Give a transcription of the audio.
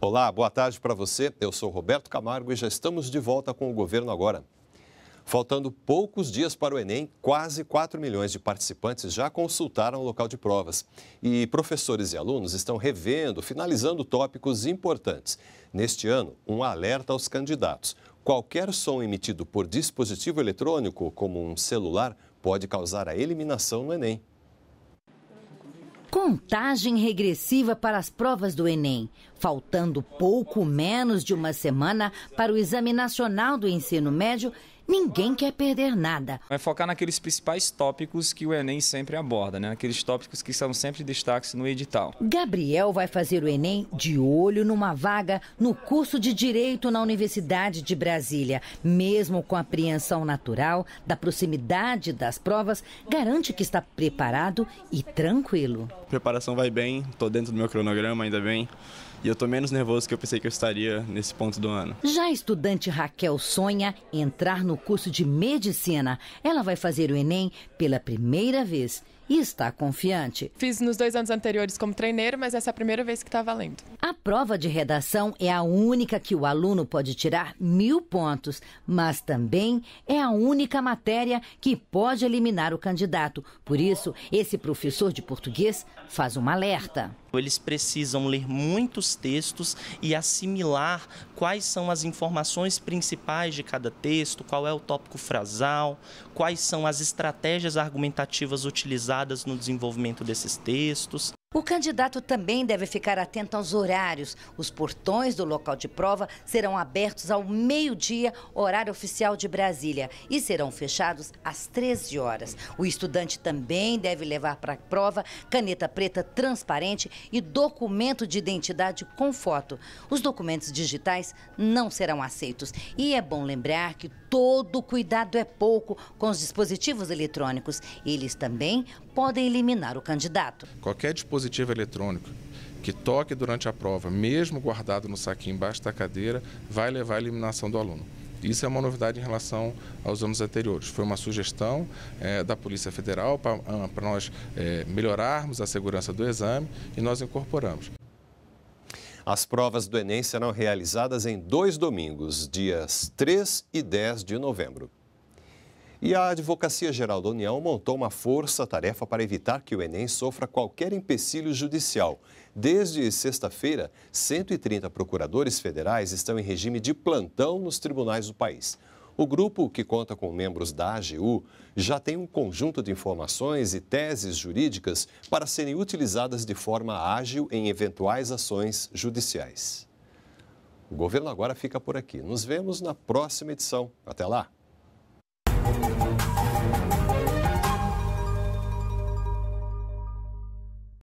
Olá, boa tarde para você. Eu sou Roberto Camargo e já estamos de volta com o governo agora. Faltando poucos dias para o Enem, quase 4 milhões de participantes já consultaram o local de provas. E professores e alunos estão revendo, finalizando tópicos importantes. Neste ano, um alerta aos candidatos: qualquer som emitido por dispositivo eletrônico, como um celular, pode causar a eliminação no Enem. Contagem regressiva para as provas do Enem, faltando pouco menos de uma semana para o Exame Nacional do Ensino Médio Ninguém quer perder nada. Vai focar naqueles principais tópicos que o Enem sempre aborda, né? Aqueles tópicos que são sempre destaques no edital. Gabriel vai fazer o Enem de olho numa vaga no curso de Direito na Universidade de Brasília. Mesmo com a apreensão natural da proximidade das provas, garante que está preparado e tranquilo. A preparação vai bem, estou dentro do meu cronograma, ainda bem. E eu tô menos nervoso que eu pensei que eu estaria nesse ponto do ano. Já a estudante Raquel sonha entrar no curso de medicina. Ela vai fazer o Enem pela primeira vez e está confiante. Fiz nos dois anos anteriores como treineiro, mas essa é a primeira vez que está valendo. A prova de redação é a única que o aluno pode tirar mil pontos, mas também é a única matéria que pode eliminar o candidato. Por isso, esse professor de português faz um alerta. Eles precisam ler muitos textos e assimilar quais são as informações principais de cada texto, qual é o tópico frasal, quais são as estratégias argumentativas utilizadas no desenvolvimento desses textos. O candidato também deve ficar atento aos horários. Os portões do local de prova serão abertos ao meio-dia, horário oficial de Brasília, e serão fechados às 13 horas. O estudante também deve levar para a prova caneta preta transparente e documento de identidade com foto. Os documentos digitais não serão aceitos. E é bom lembrar que todo cuidado é pouco com os dispositivos eletrônicos. Eles também podem eliminar o candidato. Qualquer dispositivo eletrônico que toque durante a prova, mesmo guardado no saquinho embaixo da cadeira, vai levar à eliminação do aluno. Isso é uma novidade em relação aos anos anteriores. Foi uma sugestão é, da Polícia Federal para ah, nós é, melhorarmos a segurança do exame e nós incorporamos. As provas do Enem serão realizadas em dois domingos, dias 3 e 10 de novembro. E a Advocacia Geral da União montou uma força-tarefa para evitar que o Enem sofra qualquer empecilho judicial. Desde sexta-feira, 130 procuradores federais estão em regime de plantão nos tribunais do país. O grupo, que conta com membros da AGU, já tem um conjunto de informações e teses jurídicas para serem utilizadas de forma ágil em eventuais ações judiciais. O governo agora fica por aqui. Nos vemos na próxima edição. Até lá!